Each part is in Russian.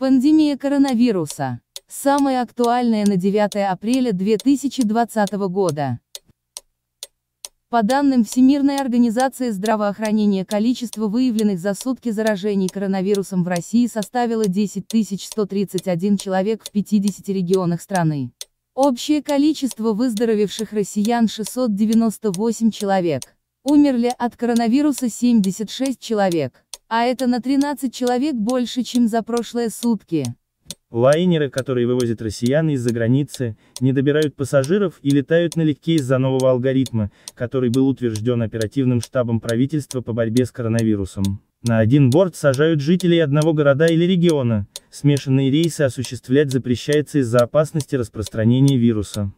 Пандемия коронавируса. Самое актуальное на 9 апреля 2020 года. По данным Всемирной организации здравоохранения количество выявленных за сутки заражений коронавирусом в России составило 10 131 человек в 50 регионах страны. Общее количество выздоровевших россиян 698 человек. Умерли от коронавируса 76 человек. А это на 13 человек больше, чем за прошлые сутки. Лайнеры, которые вывозят россиян из-за границы, не добирают пассажиров и летают налегке из-за нового алгоритма, который был утвержден оперативным штабом правительства по борьбе с коронавирусом. На один борт сажают жителей одного города или региона, смешанные рейсы осуществлять запрещается из-за опасности распространения вируса.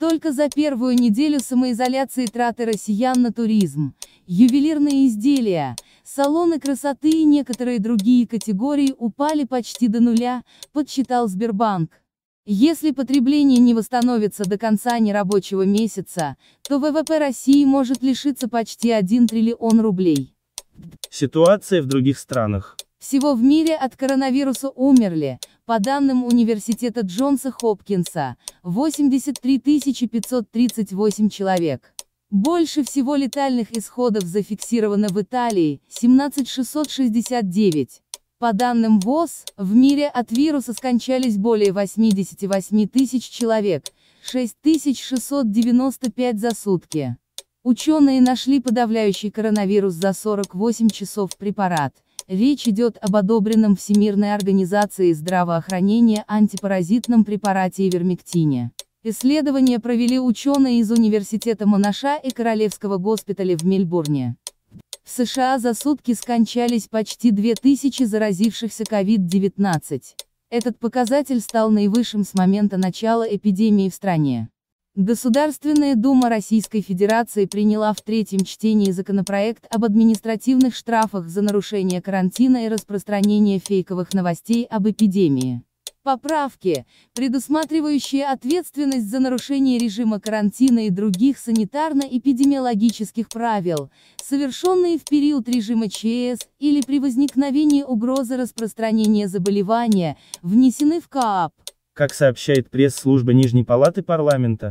Только за первую неделю самоизоляции траты россиян на туризм, ювелирные изделия, салоны красоты и некоторые другие категории упали почти до нуля, подсчитал Сбербанк. Если потребление не восстановится до конца нерабочего месяца, то ВВП России может лишиться почти 1 триллион рублей. Ситуация в других странах. Всего в мире от коронавируса умерли, по данным университета Джонса Хопкинса, 83 538 человек. Больше всего летальных исходов зафиксировано в Италии – 17669. По данным ВОЗ, в мире от вируса скончались более 88 тысяч человек, 6695 за сутки. Ученые нашли подавляющий коронавирус за 48 часов препарат. Речь идет об одобренном Всемирной организацией здравоохранения антипаразитном препарате ивермектине. Исследования провели ученые из Университета Монаша и Королевского госпиталя в Мельбурне. В США за сутки скончались почти 2000 заразившихся COVID-19. Этот показатель стал наивысшим с момента начала эпидемии в стране. Государственная Дума Российской Федерации приняла в третьем чтении законопроект об административных штрафах за нарушение карантина и распространение фейковых новостей об эпидемии. Поправки, предусматривающие ответственность за нарушение режима карантина и других санитарно-эпидемиологических правил, совершенные в период режима ЧС или при возникновении угрозы распространения заболевания, внесены в КАП, Как сообщает пресс-служба Нижней Палаты Парламента,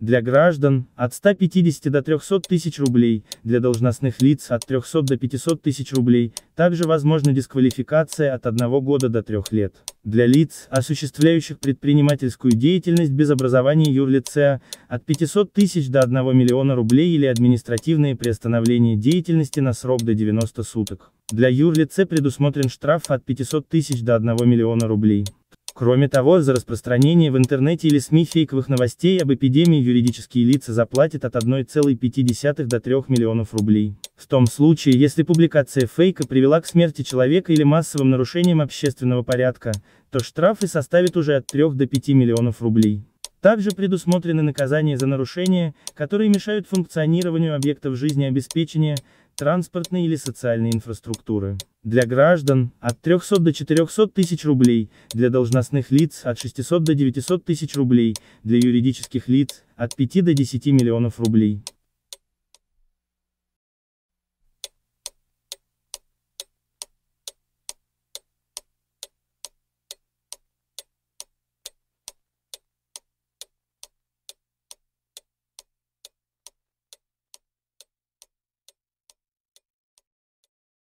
Для граждан – от 150 до 300 тысяч рублей, для должностных лиц – от 300 до 500 тысяч рублей, также возможна дисквалификация от 1 года до 3 лет. Для лиц, осуществляющих предпринимательскую деятельность без образования юрлица, от 500 тысяч до 1 миллиона рублей или административное приостановление деятельности на срок до 90 суток. Для юрлице предусмотрен штраф от 500 тысяч до 1 миллиона рублей. Кроме того, за распространение в интернете или СМИ фейковых новостей об эпидемии юридические лица заплатят от 1,5 до 3 миллионов рублей. В том случае, если публикация фейка привела к смерти человека или массовым нарушениям общественного порядка, то штрафы составят уже от 3 до 5 миллионов рублей. Также предусмотрены наказания за нарушения, которые мешают функционированию объектов жизнеобеспечения, транспортной или социальной инфраструктуры. Для граждан – от 300 до 400 тысяч рублей, для должностных лиц – от 600 до 900 тысяч рублей, для юридических лиц – от 5 до 10 миллионов рублей.